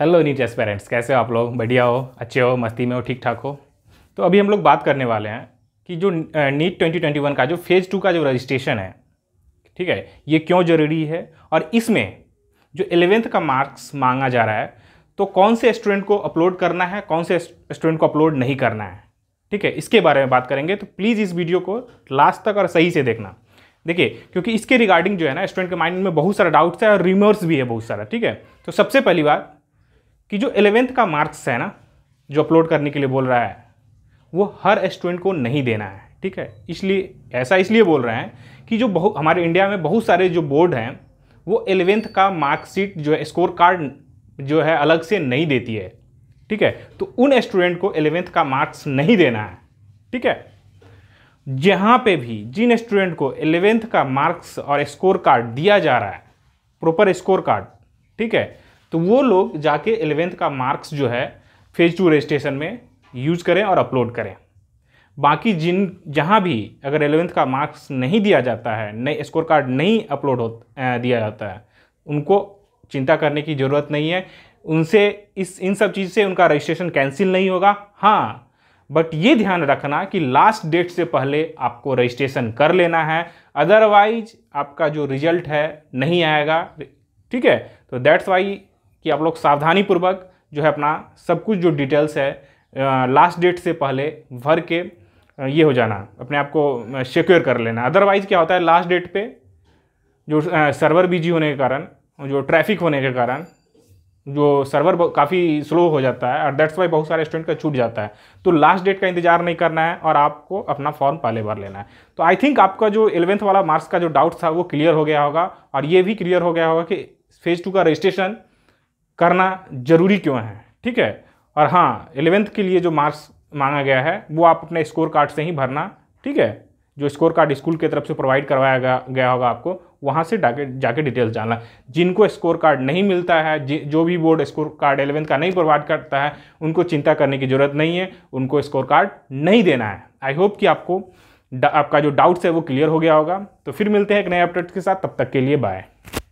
hello S parents कैसे हो आप लोग बढ़िया हो अच्छे हो मस्ती में हो ठीक ठाक हो तो अभी हम लोग बात करने वाले हैं कि जो नीट 2021 का जो फेज़ टू का जो रजिस्ट्रेशन है ठीक है ये क्यों ज़रूरी है और इसमें जो एलेवेंथ का मार्क्स मांगा जा रहा है तो कौन से स्टूडेंट को अपलोड करना है कौन से स्टूडेंट को अपलोड नहीं करना है ठीक है इसके बारे में बात करेंगे तो प्लीज़ इस वीडियो को लास्ट तक और सही से देखना देखिए क्योंकि इसके रिगार्डिंग जो है ना स्टूडेंट के माइंड में बहुत सारा डाउट्स है और रिमर्स भी है बहुत सारा ठीक है तो सबसे पहली बात कि जो एलेवेंथ का मार्क्स है ना जो अपलोड करने के लिए बोल रहा है वो हर स्टूडेंट को नहीं देना है ठीक है इसलिए ऐसा इसलिए बोल रहे हैं कि जो बहुत हमारे इंडिया में बहुत सारे जो बोर्ड हैं वो एलेवेंथ का मार्कशीट जो है स्कोर कार्ड जो है अलग से नहीं देती है ठीक है तो उन स्टूडेंट को एलेवेंथ का मार्क्स नहीं देना है ठीक है जहाँ पे भी जिन स्टूडेंट को एलेवेंथ का मार्क्स और स्कोर कार्ड दिया जा रहा है प्रॉपर स्कोर कार्ड ठीक है तो वो लोग जाके एलेवेंथ का मार्क्स जो है फेज टू रजिस्ट्रेशन में यूज़ करें और अपलोड करें बाकी जिन जहाँ भी अगर एलेवेंथ का मार्क्स नहीं दिया जाता है नए स्कोर कार्ड नहीं अपलोड हो दिया जाता है उनको चिंता करने की ज़रूरत नहीं है उनसे इस इन सब चीज़ से उनका रजिस्ट्रेशन कैंसिल नहीं होगा हाँ बट ये ध्यान रखना कि लास्ट डेट से पहले आपको रजिस्ट्रेशन कर लेना है अदरवाइज आपका जो रिजल्ट है नहीं आएगा ठीक है तो दैट्स वाई कि आप लोग सावधानीपूर्वक जो है अपना सब कुछ जो डिटेल्स है लास्ट डेट से पहले भर के ये हो जाना अपने आप को सिक्योर कर लेना अदरवाइज़ क्या होता है लास्ट डेट पे जो सर्वर बिजी होने के कारण जो ट्रैफिक होने के कारण जो सर्वर काफ़ी स्लो हो जाता है और दैट्स वाई बहुत सारे स्टूडेंट का छूट जाता है तो लास्ट डेट का इंतजार नहीं करना है और आपको अपना फॉर्म पहले बार लेना है तो आई थिंक आपका जो एलेवेंथ वाला मार्क्स का जो डाउट था वो क्लियर हो गया होगा और ये भी क्लियर हो गया होगा कि फेज़ टू का रजिस्ट्रेशन करना जरूरी क्यों है ठीक है और हाँ एलेवेंथ के लिए जो मार्क्स मांगा गया है वो आप अपने स्कोर कार्ड से ही भरना ठीक है जो स्कोर कार्ड स्कूल की तरफ से प्रोवाइड करवाया गया होगा आपको वहाँ से डाके जाके डिटेल्स जानना जिनको स्कोर कार्ड नहीं मिलता है जो भी बोर्ड स्कोर कार्ड एलेवेंथ का नहीं प्रोवाइड करता है उनको चिंता करने की ज़रूरत नहीं है उनको स्कोर कार्ड नहीं देना है आई होप कि आपको आपका जो डाउट्स है वो क्लियर हो गया होगा तो फिर मिलते हैं एक नए अपडेट के साथ तब तक के लिए बाय